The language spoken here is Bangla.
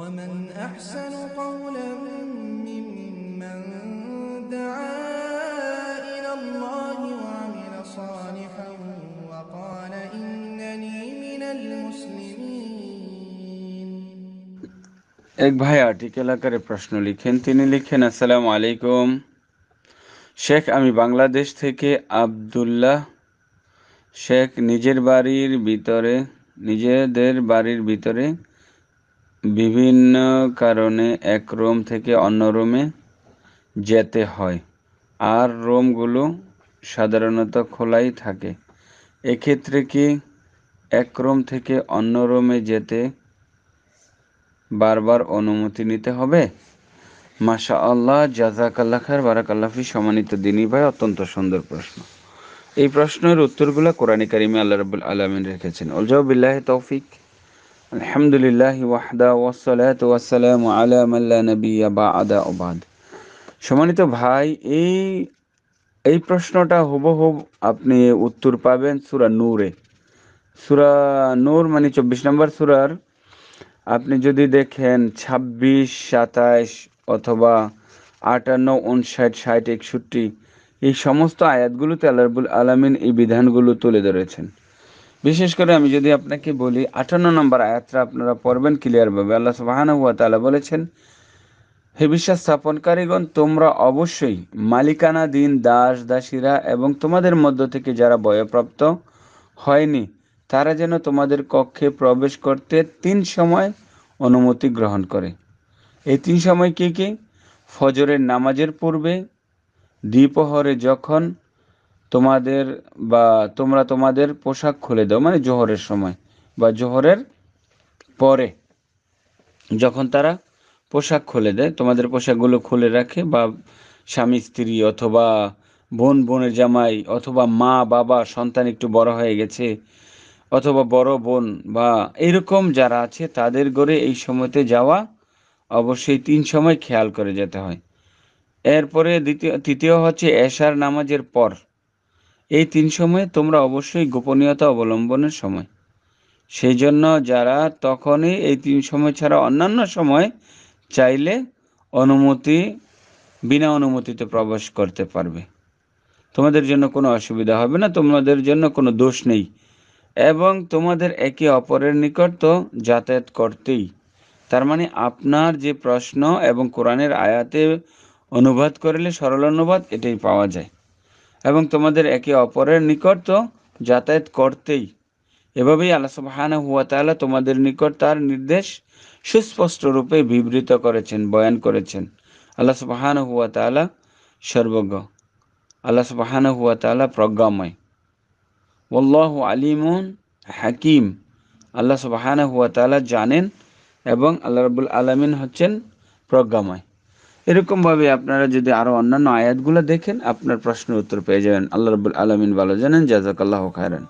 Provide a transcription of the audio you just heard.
ومن أحسن قولا ممن دعا إلى الله وعمل صالحا وقال إنني من المسلمين এক ভাই আর্টিকেল আকারে প্রশ্ন লিখেন তিনি লিখেন আসসালামু আলাইকুম শেখ আমি বাংলাদেশ থেকে আবদুল্লাহ শেখ নিজের বাড়ির ভিতরে নিজেদের বাড়ির ভিতরে বিভিন্ন কারণে এক রোম থেকে অন্য রোমে যেতে হয় আর রোমগুলো সাধারণত খোলাই থাকে এক্ষেত্রে কি এক রোম থেকে অন্য রোমে যেতে বারবার অনুমতি নিতে হবে মাসা আল্লাহ জাজাকাল্লা খার বারাকাল্লাফি সমানিত দিনী ভাই অত্যন্ত সুন্দর প্রশ্ন এই প্রশ্নের উত্তরগুলো কোরআনিকারিমে আল্লাহ রবুল আলমিন রেখেছেন অলজাউবিল্লাহ তৌফিক আলহামদুলিল্লাহ ওয়াহদা ওয়াসালাত ওয়াসালাম আলা নবী বা আদা ওবাদ সম্মানিত ভাই এই এই প্রশ্নটা হুবহুব আপনি উত্তর পাবেন সুরা নূরে সুরা নূর মানে চব্বিশ নম্বর সুরার আপনি যদি দেখেন ছাব্বিশ সাতাশ অথবা আটান্ন উনষাট ষাট একষট্টি এই সমস্ত আয়াতগুলোতে আল্লাহবুল আলামিন এই বিধানগুলো তুলে ধরেছেন বিশেষ করে আমি যদি আপনাকে বলি আটান্ন নম্বর আয়াতটা আপনারা পড়বেন ক্লিয়ারভাবে আল্লাহ সুবাহানা হুয়া তালা বলেছেন হে বিশ্বাস স্থাপনকারীগণ তোমরা অবশ্যই মালিকানা দিন দাস দাসীরা এবং তোমাদের মধ্য থেকে যারা বয়প্রাপ্ত হয়নি তারা যেন তোমাদের কক্ষে প্রবেশ করতে তিন সময় অনুমতি গ্রহণ করে এই তিন সময় কি কি ফজরের নামাজের পূর্বে দ্বিপহরে যখন তোমাদের বা তোমরা তোমাদের পোশাক খুলে দাও মানে জোহরের সময় বা জোহরের পরে যখন তারা পোশাক খুলে দেয় তোমাদের পোশাকগুলো খুলে রাখে বা স্বামী স্ত্রী অথবা বোন বোনের জামাই অথবা মা বাবা সন্তান একটু বড় হয়ে গেছে অথবা বড় বোন বা এরকম যারা আছে তাদের গড়ে এই সময়তে যাওয়া অবশ্যই তিন সময় খেয়াল করে যেতে হয় এরপরে দ্বিতীয় তৃতীয় হচ্ছে এশার নামাজের পর এই তিন সময়ে তোমরা অবশ্যই গোপনীয়তা অবলম্বনের সময় সেই জন্য যারা তখনই এই তিন সময় ছাড়া অন্যান্য সময় চাইলে অনুমতি বিনা অনুমতিতে প্রবেশ করতে পারবে তোমাদের জন্য কোনো অসুবিধা হবে না তোমাদের জন্য কোনো দোষ নেই এবং তোমাদের একে অপরের নিকট তো যাতায়াত করতেই তার মানে আপনার যে প্রশ্ন এবং কোরআনের আয়াতে অনুবাদ করলে সরল অনুবাদ এটাই পাওয়া যায় এবং তোমাদের একে অপরের নিকট তো যাতায়াত করতেই এভাবেই আল্লাহ সুবাহানা হুয়া তাহলে তোমাদের নিকট তার নির্দেশ সুস্পষ্ট রূপে বিবৃত করেছেন বয়ান করেছেন আল্লাহ সুবাহানা হুয়া তালা সর্বজ্ঞ আল্লাহ সুবাহানা হুয়া তালা প্রজ্ঞাময় ওল্লাহ আলিমুন হাকিম আল্লাহ সুবাহানা হুয়া তালা জানেন এবং আল্লাহ রবুল আলমিন হচ্ছেন প্রজ্ঞাময় এরকমভাবে আপনারা যদি আরও অন্যান্য আয়াতগুলো দেখেন আপনার প্রশ্নের উত্তর পেয়ে যাবেন আল্লাহ রবুল আলমিন ভালো জানেন জাজাকাল্লাহ খায়রান